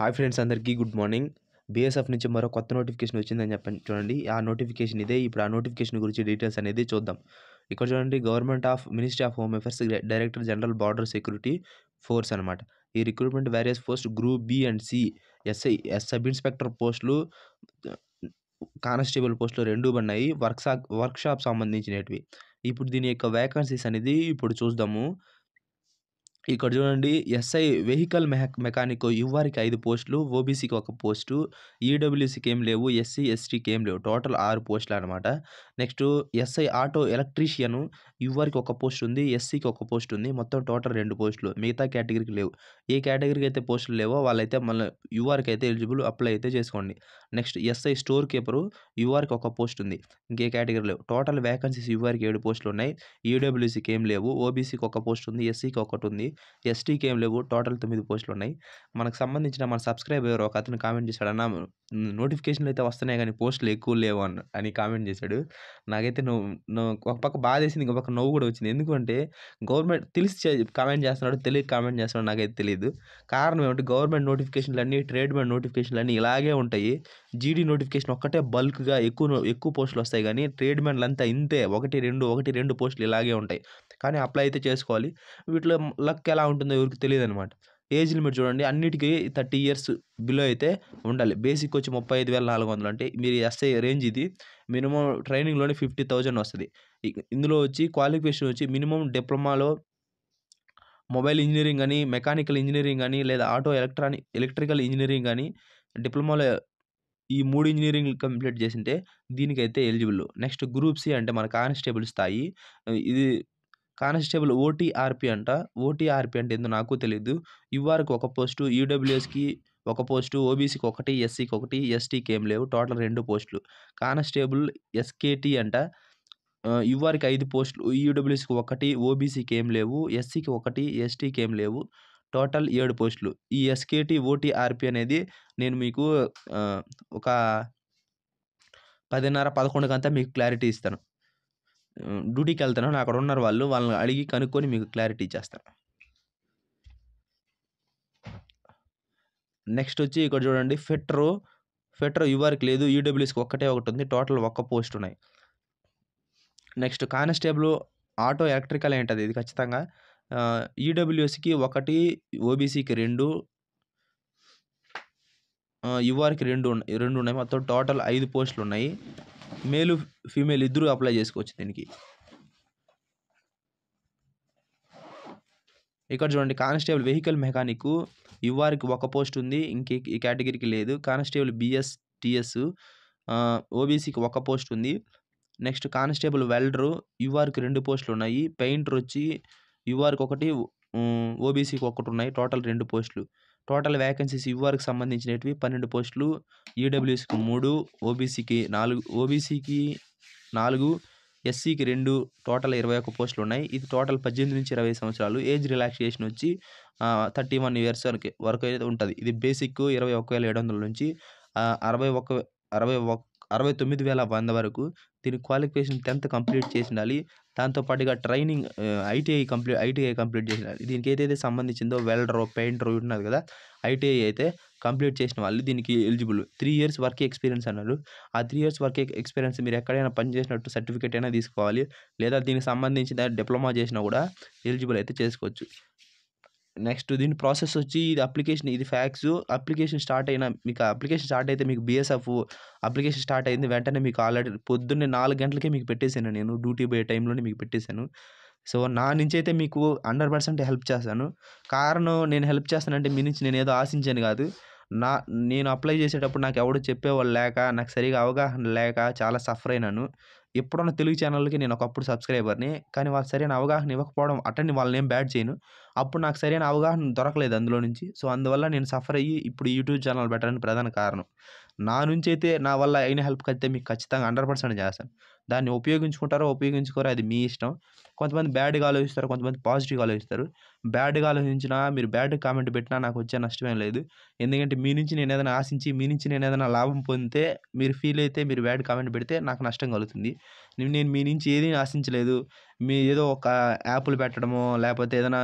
hi friends అందరికీ good morning BSF నుంచి మరో కొత్త నోటిఫికేషన్ వచ్చిందని చెప్పండి చూడండి ఆ నోటిఫికేషన్ ఇదే ఇప్పుడు ఆ నోటిఫికేషన్ గురించి డీటెయిల్స్ అనేది చూద్దాం ఇక్కడ చూడండి government of ministry of home affairs director general border security force అనమాట ఈ recruitment various post group B and C SI S sub inspector పోస్టులు కానిస్టేబుల్ పోస్టులు రెండు ఉన్నాయి వర్క్షాప్ వర్క్షాప్ సంబంధించినవి ఇప్పుడు దీని యొక్క వేకన్సీస్ అనేది ఇప్పుడు చూద్దాము ఇక్కడ చూడండి ఎస్ఐ వెహికల్ మెహక్ మెకానిక్ యువారికి ఐదు పోస్టులు ఓబీసీకి ఒక పోస్టు ఈడబ్ల్యూసీకి ఏం లేవు ఎస్సీ ఎస్టీకి ఏం లేవు టోటల్ ఆరు పోస్టులు అనమాట నెక్స్ట్ ఎస్ఐ ఆటో ఎలక్ట్రీషియను యువర్కి ఒక పోస్ట్ ఉంది ఎస్సీకి ఒక పోస్ట్ ఉంది మొత్తం టోటల్ రెండు పోస్టులు మిగతా కేటగిరీకి లేవు ఏ కేటగిరీకి అయితే పోస్టులు లేవో వాళ్ళైతే మళ్ళీ యువర్కి అయితే ఎలిజిబుల్ అప్లై అయితే చేసుకోండి నెక్స్ట్ ఎస్ఐ స్టోర్ కీపరు యువర్కి ఒక పోస్ట్ ఉంది ఇంకే కేటగిరీ లేవు టోటల్ వ్యాకన్సీస్ యువర్కి ఏడు పోస్టులు ఉన్నాయి ఈడబ్ల్యూసీకి ఏం లేవు ఓబీసీకి ఒక పోస్ట్ ఉంది ఎస్సీకి ఒకటి ఉంది ఎస్టీకి ఏం లేవు టోటల్ తొమ్మిది పోస్టులు ఉన్నాయి మనకు సంబంధించిన మన సబ్స్క్రైబర్ ఒక అతను కామెంట్ చేశాడన్నా నోటిఫికేషన్లు అయితే వస్తున్నాయి కానీ పోస్టులు ఎక్కువ లేవు అని కామెంట్ చేశాడు నాకైతే నువ్వు ఒక పక్క బాధ వేసింది ఇంకో పక్క నాకు నవ్వు కూడా వచ్చింది ఎందుకంటే గవర్నమెంట్ తెలిసి కామెంట్ చేస్తున్నాడు తెలియక కామెంట్ చేస్తున్నాడు నాకైతే తెలియదు కారణం ఏమంటే గవర్నమెంట్ నోటిఫికేషన్లు అన్నీ ట్రేడ్ మెంట్ నోటిఫికేషన్లు అన్నీ ఇలాగే ఉంటాయి జీడీ నోటిఫికేషన్ ఒక్కటే బల్క్గా ఎక్కువ ఎక్కువ పోస్టులు వస్తాయి కానీ ట్రేడ్ మెంట్లు అంతా ఇంతే ఒకటి రెండు ఒకటి రెండు పోస్టులు ఇలాగే ఉంటాయి కానీ అప్లై అయితే చేసుకోవాలి వీటిలో లక్ ఎలా ఉంటుందో ఎవరికి తెలియదు అనమాట ఏజ్ లిమిట్ చూడండి అన్నిటికీ థర్టీ ఇయర్స్ బిలో అయితే ఉండాలి బేసిక్ వచ్చి ముప్పై ఐదు వేల నాలుగు వందలు అంటే మీరు ఎస్ఐ రేంజ్ ఇది మినిమం ట్రైనింగ్లోనే ఫిఫ్టీ థౌజండ్ వస్తుంది ఇందులో వచ్చి క్వాలిఫికేషన్ వచ్చి మినిమం డిప్లొమాలో మొబైల్ ఇంజనీరింగ్ కానీ మెకానికల్ ఇంజనీరింగ్ కానీ లేదా ఆటో ఎలక్ట్రానిక్ ఎలక్ట్రికల్ ఇంజనీరింగ్ కానీ డిప్లొమాలో ఈ మూడు ఇంజనీరింగ్ కంప్లీట్ చేసింటే దీనికైతే ఎలిజిబుల్ నెక్స్ట్ గ్రూప్ సి అంటే మన కానిస్టేబుల్ స్థాయి ఇది కానిస్టేబుల్ ఓటీఆర్పీ అంట ఓటీఆర్పీ అంటే ఏందో నాకు తెలియదు యుఆర్కి ఒక పోస్టు ఈడబ్ల్యూఎస్కి ఒక పోస్టు ఓబీసీకి ఒకటి ఎస్సీకి ఒకటి ఎస్టీకి ఏం లేవు టోటల్ రెండు పోస్టులు కానిస్టేబుల్ ఎస్కేటీ అంట యుఆర్కి ఐదు పోస్టులు ఈడబ్ల్యూఎస్కి ఒకటి ఓబీసీకి ఏం లేవు ఎస్సీకి ఒకటి ఎస్టీకి ఏం లేవు టోటల్ ఏడు పోస్టులు ఈ ఎస్కేటీ ఓటీఆర్పీ అనేది నేను మీకు ఒక పదిన్నర పదకొండుకంతా మీకు క్లారిటీ ఇస్తాను డ్యూటీకి వెళ్తున్నాను అక్కడ ఉన్నారు వాళ్ళు వాళ్ళని అడిగి కనుక్కొని మీకు క్లారిటీ ఇచ్చేస్తాను నెక్స్ట్ వచ్చి ఇక్కడ చూడండి ఫెట్రో ఫెట్రో యూఆర్కి లేదు ఈడబ్ల్యూఎస్కి ఒక్కటే ఒకటి ఉంది టోటల్ ఒక్క పోస్ట్ ఉన్నాయి నెక్స్ట్ కానిస్టేబుల్ ఆటో ఎలక్ట్రికల్ ఏంటది ఇది ఖచ్చితంగా ఈడబ్ల్యూఎస్కి ఒకటి ఓబీసీకి రెండు యువర్కి రెండు రెండు ఉన్నాయి మొత్తం టోటల్ ఐదు పోస్టులు ఉన్నాయి మేలు ఫీమేల్ ఇద్దరు అప్లై చేసుకోవచ్చు దీనికి ఇక్కడ చూడండి కానిస్టేబుల్ వెహికల్ మెకానిక్ ఇవ్వారికి ఒక పోస్ట్ ఉంది ఇంకే ఈ కేటగిరీకి లేదు కానిస్టేబుల్ బిఎస్ టిఎస్ ఓబీసీకి ఒక పోస్ట్ ఉంది నెక్స్ట్ కానిస్టేబుల్ వెల్డరు ఇవ్వారికి రెండు పోస్టులు ఉన్నాయి పెయింటర్ వచ్చి ఇవ్వారికి ఒకటి ఓబీసీకి ఒకటి ఉన్నాయి టోటల్ రెండు పోస్టులు టోటల్ వ్యాకెన్సీస్ యువర్కి సంబంధించినవి పన్నెండు పోస్టులు ఈడబ్ల్యూఎస్కి మూడు ఓబీసీకి నాలుగు ఓబీసీకి నాలుగు ఎస్సీకి రెండు టోటల్ ఇరవై ఒక్క పోస్టులు ఉన్నాయి ఇది టోటల్ పద్దెనిమిది నుంచి ఇరవై సంవత్సరాలు ఏజ్ రిలాక్సేషన్ వచ్చి థర్టీ వన్ ఇయర్స్ వరకు వరకు అయితే ఉంటుంది ఇది బేసిక్ ఇరవై ఒక్క వేల ఏడు వందల నుంచి అరవై ఒక్క అరవై ఒక్క అరవై తొమ్మిది వేల వంద వరకు దీని క్వాలిఫికేషన్ టెన్త్ కంప్లీట్ చేసి ఉండాలి దాంతోపాటుగా training ITI complete ITI complete చేసిన దీనికి ఏదైతే సంబంధించిందో వెల్డరో పెయింటర్ ఉన్నారు కదా ఐటీఐ అయితే కంప్లీట్ చేసిన వాళ్ళు దీనికి eligible three years work experience అన్నారు ఆ త్రీ ఇయర్స్ వర్క్ ఎక్స్పీరియన్స్ మీరు ఎక్కడైనా పనిచేసినట్టు సర్టిఫికేట్ అయినా తీసుకోవాలి లేదా దీనికి సంబంధించిన డిప్లొమా చేసినా కూడా ఎలిజిబుల్ అయితే చేసుకోవచ్చు నెక్స్ట్ దీని ప్రాసెస్ వచ్చి ఇది అప్లికేషన్ ఇది ఫ్యాక్స్ అప్లికేషన్ స్టార్ట్ అయిన మీకు అప్లికేషన్ స్టార్ట్ అయితే మీకు బీఎస్ఎఫ్ అప్లికేషన్ స్టార్ట్ అయింది వెంటనే మీకు ఆల్రెడీ పొద్దున్నే నాలుగు గంటలకే మీకు పెట్టేశాను నేను డ్యూటీ పోయే టైంలోనే మీకు పెట్టేశాను సో నా నుంచి అయితే మీకు హండ్రెడ్ పర్సెంట్ హెల్ప్ చేస్తాను కారణం నేను హెల్ప్ చేస్తానంటే మీ నుంచి నేను ఏదో ఆశించాను కాదు నా నేను అప్లై చేసేటప్పుడు నాకు ఎవడో చెప్పేవాళ్ళు లేక నాకు సరిగా అవగాహన లేక చాలా సఫర్ అయినాను ఎప్పుడన్నా తెలుగు ఛానల్కి నేను ఒకప్పుడు సబ్స్క్రైబర్ని కానీ వాళ్ళు సరైన అవగాహన ఇవ్వకపోవడం అటెండ్ వాళ్ళని ఏం బ్యాడ్ చేయను అప్పుడు నాకు సరైన అవగాహన దొరకలేదు అందులో నుంచి సో అందువల్ల నేను సఫర్ అయ్యి ఇప్పుడు యూట్యూబ్ ఛానల్ పెట్టడానికి ప్రధాన కారణం నా నుంచి అయితే నా వల్ల అయిన హెల్ప్ కలితే మీకు ఖచ్చితంగా హండ్రెడ్ పర్సెంట్ చేస్తాను దాన్ని ఉపయోగించుకుంటారో ఉపయోగించుకోరో అది మీ ఇష్టం కొంతమంది బ్యాడ్గా ఆలోచిస్తారు కొంతమంది పాజిటివ్గా ఆలోచిస్తారు బ్యాడ్గా ఆలోచించినా మీరు బ్యాడ్ కామెంట్ పెట్టినా నాకు వచ్చే నష్టమేం లేదు ఎందుకంటే మీ నుంచి నేను ఏదైనా ఆశించి మీ నుంచి నేను ఏదైనా లాభం పొందితే మీరు ఫీల్ అయితే మీరు బ్యాడ్ కామెంట్ పెడితే నాకు నష్టం కలుగుతుంది నేను మీ నుంచి ఏదీ ఆశించలేదు మీ ఏదో ఒక యాప్లు పెట్టడమో లేకపోతే ఏదైనా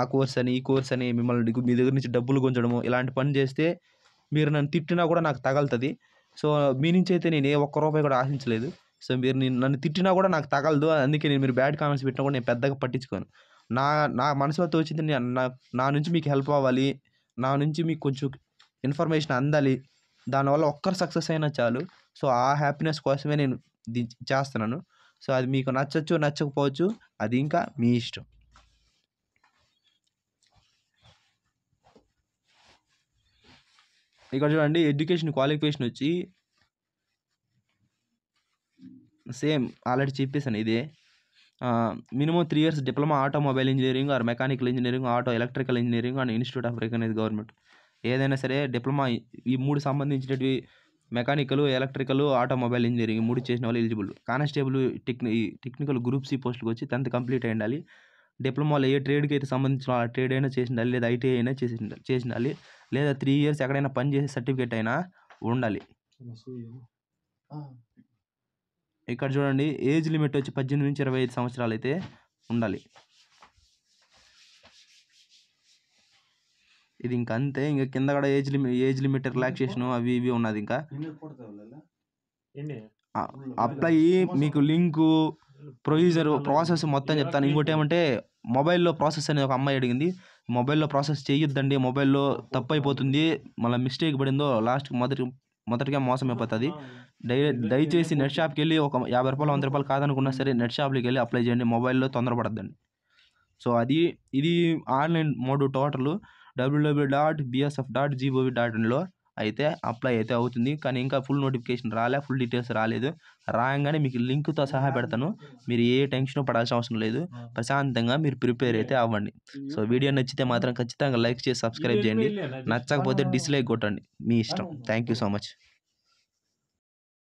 ఆ కోర్స్ అని ఈ కోర్స్ అని మిమ్మల్ని మీ దగ్గర నుంచి డబ్బులు గుంజడము ఇలాంటి పని చేస్తే మీరు నన్ను తిట్టినా కూడా నాకు తగలుతుంది సో మీ నుంచి అయితే నేను ఏ ఒక్క రూపాయి కూడా ఆశించలేదు సో మీరు నేను నన్ను తిట్టినా కూడా నాకు తగలదు అందుకే నేను మీరు బ్యాడ్ కామెంట్స్ పెట్టినా కూడా నేను పెద్దగా పట్టించుకోను నా నా మనసులో తోచింది నా నా నుంచి మీకు హెల్ప్ అవ్వాలి నా నుంచి మీకు కొంచెం ఇన్ఫర్మేషన్ అందాలి దానివల్ల ఒక్కరు సక్సెస్ అయినా చాలు సో ఆ హ్యాపీనెస్ కోసమే నేను చేస్తున్నాను సో అది మీకు నచ్చచ్చు నచ్చకపోవచ్చు అది ఇంకా మీ ఇష్టం ఇక్కడ చూడండి ఎడ్యుకేషన్ క్వాలిఫికేషన్ వచ్చి సేమ్ ఆల్రెడీ చెప్పేసాను ఇదే minimum three years diploma automobile engineering or mechanical engineering auto electrical engineering and institute of recognise government ఏదైనా సరే డిప్లొమా ఈ మూడు సంబంధించినవి మెకానికల్ ఎలక్ట్రికల్ ఆటోమొబైల్ ఇంజనీరింగ్ మూడు చేసిన వాళ్ళు ఎలిజిబుల్ కానిస్టేబుల్ టెక్ని టెక్నికల్ గ్రూప్ సి పోస్టులకు వచ్చి టెన్త్ కంప్లీట్ అయ్యి ఉండాలి డిప్లొమాలో ఏ ట్రేడ్కి అయితే సంబంధించిన ఆ ట్రేడ్ అయినా చేసి ఉండాలి లేదా ఐటీఐ అయినా చేసి చేసి ఉండాలి లేదా త్రీ ఇయర్స్ ఎక్కడైనా పని చేసే సర్టిఫికేట్ అయినా ఉండాలి ఇక్కడ చూడండి ఏజ్ లిమిట్ వచ్చి పద్దెనిమిది నుంచి ఇరవై ఐదు సంవత్సరాలు అయితే ఉండాలి ఇది ఇంకా అంతే ఇంకా కింద కూడా age limit age limit relaxation అవి ఇవి ఉన్నది ఇంకా అప్లై మీకు లింకు ప్రొసీజర్ ప్రాసెస్ మొత్తం చెప్తాను ఇంకోటి ఏమంటే మొబైల్లో ప్రాసెస్ అనేది ఒక అమ్మాయి అడిగింది మొబైల్లో ప్రాసెస్ చేయొద్దండి మొబైల్లో తప్పు అయిపోతుంది మళ్ళీ మిస్టేక్ పడిందో లాస్ట్ మొదటి మొదటిగా మోసం అయిపోతుంది డై దయచేసి నెట్ షాప్కి వెళ్ళి ఒక యాభై రూపాయలు వంద రూపాయలు కాదనుకున్నా సరే నెట్ షాప్కి వెళ్ళి అప్లై చేయండి మొబైల్లో తొందరపడద్దండి సో అది ఇది online mode total WWW dot BSF dot G O V dot ఇన్లో అయితే అప్లై అయితే అవుతుంది కానీ ఇంకా ఫుల్ నోటిఫికేషన్ రాలే ఫుల్ డీటెయిల్స్ రాలేదు రాయంగానే మీకు లింక్తో సహా పెడతాను మీరు ఏ టెన్షన్ పడాల్సిన అవసరం లేదు ప్రశాంతంగా మీరు ప్రిపేర్ అయితే అవ్వండి సో వీడియో నచ్చితే మాత్రం ఖచ్చితంగా లైక్ చేసి సబ్స్క్రైబ్ చేయండి నచ్చకపోతే డిస్లైక్ కొట్టండి మీ ఇష్టం థ్యాంక్ యూ సో మచ్